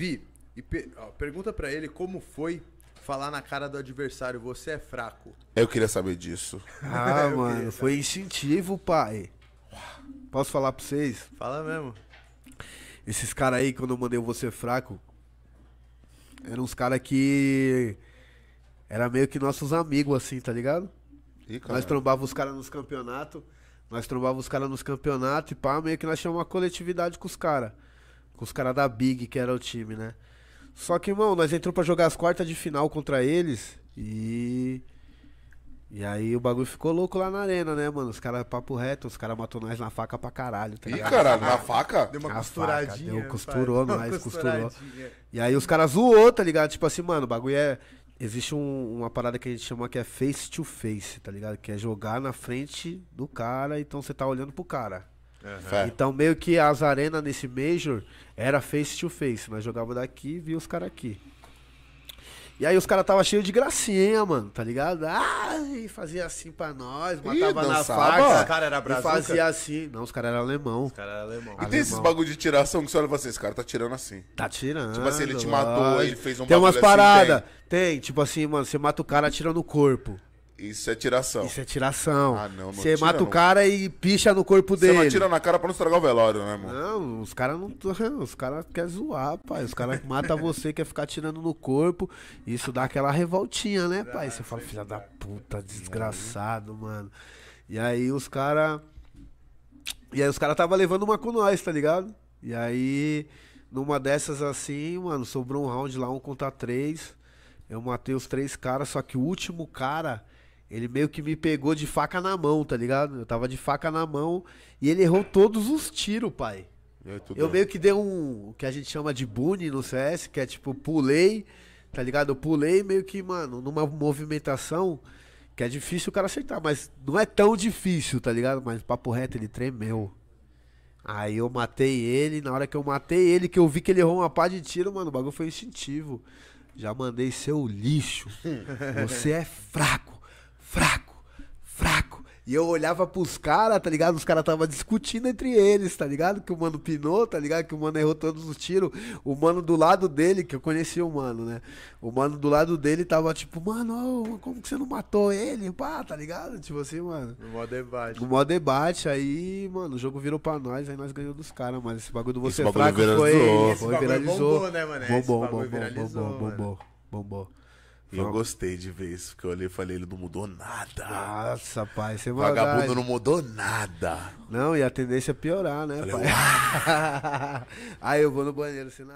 Vi, per... Ó, pergunta para ele como foi falar na cara do adversário, você é fraco. Eu queria saber disso. Ah, mano, foi instintivo, pai. Posso falar pra vocês? Fala mesmo. Esses caras aí, quando eu mandei você é fraco, eram uns caras que. Era meio que nossos amigos, assim, tá ligado? Ih, nós trombavam os caras nos campeonatos. Nós trombavam os caras nos campeonatos e pá, meio que nós chamamos uma coletividade com os caras. Com os caras da Big, que era o time, né? Só que, irmão, nós entramos pra jogar as quartas de final contra eles e. E aí o bagulho ficou louco lá na arena, né, mano? Os caras papo reto, os caras matou nós na faca pra caralho. Tá Ih, caralho, na faca? Deu uma costuradinha. Faca, deu, costurou pai, nós, costurou. E aí os caras zoou, tá ligado? Tipo assim, mano, o bagulho é. Existe um, uma parada que a gente chama que é face to face, tá ligado? Que é jogar na frente do cara, então você tá olhando pro cara. Uhum. Então, meio que as arenas nesse Major era face to face. Nós jogava daqui e via os caras aqui. E aí os caras tava cheio de gracinha, mano, tá ligado? e fazia assim pra nós, matava Ih, na faca. Os caras eram brasileiros. Fazia assim. Não, os caras eram alemão. Os caras eram alemão. E alemão. tem esses bagulho de tiração que você olha pra você, assim, esse cara tá tirando assim. Tá tirando. Tipo assim, ele te matou, ele fez um Tem umas assim, paradas. Assim, tem. tem, tipo assim, mano, você mata o cara atirando no corpo. Isso é tiração. Isso é tiração. Ah, não, não Você mata não. o cara e picha no corpo Cê dele. Você não atira na cara pra não estragar o velório, né, mano? Não, os caras não. Os caras querem zoar, pai. Os caras matam você, quer ficar tirando no corpo. Isso dá aquela revoltinha, né, pai? Você fala, filha da puta, desgraçado, mano. E aí os caras. E aí os caras tava levando uma com nós, tá ligado? E aí, numa dessas assim, mano, sobrou um round lá, um contra três. Eu matei os três caras, só que o último cara ele meio que me pegou de faca na mão, tá ligado? Eu tava de faca na mão e ele errou todos os tiros, pai. Eu, eu meio que dei um. O que a gente chama de bune no CS, que é tipo, pulei, tá ligado? Eu pulei meio que, mano, numa movimentação que é difícil o cara acertar, mas não é tão difícil, tá ligado? Mas papo reto, ele tremeu. Aí eu matei ele, na hora que eu matei ele, que eu vi que ele errou uma pá de tiro, mano, o bagulho foi instintivo. Já mandei seu lixo. Você é fraco. E eu olhava pros caras, tá ligado? Os caras tava discutindo entre eles, tá ligado? Que o mano pinou, tá ligado? Que o mano errou todos os tiros. O mano do lado dele, que eu conhecia o mano, né? O mano do lado dele tava tipo, mano, como que você não matou ele? Pá, tá ligado? Tipo assim, mano. No mó debate. No mó debate. Aí, mano, o jogo virou pra nós, aí nós ganhamos dos caras, mas esse bagulho do você é esse bagulho fraco viralizou. foi. Esse foi viralizou. Bombou, né, mano? bombou, bombou, bombou, bombou, bombou. E eu gostei de ver isso, porque eu olhei e falei, ele não mudou nada. Nossa, pai, você é Vagabundo não mudou nada. Não, e a tendência é piorar, né, falei, pai? Aí eu vou no banheiro, assim,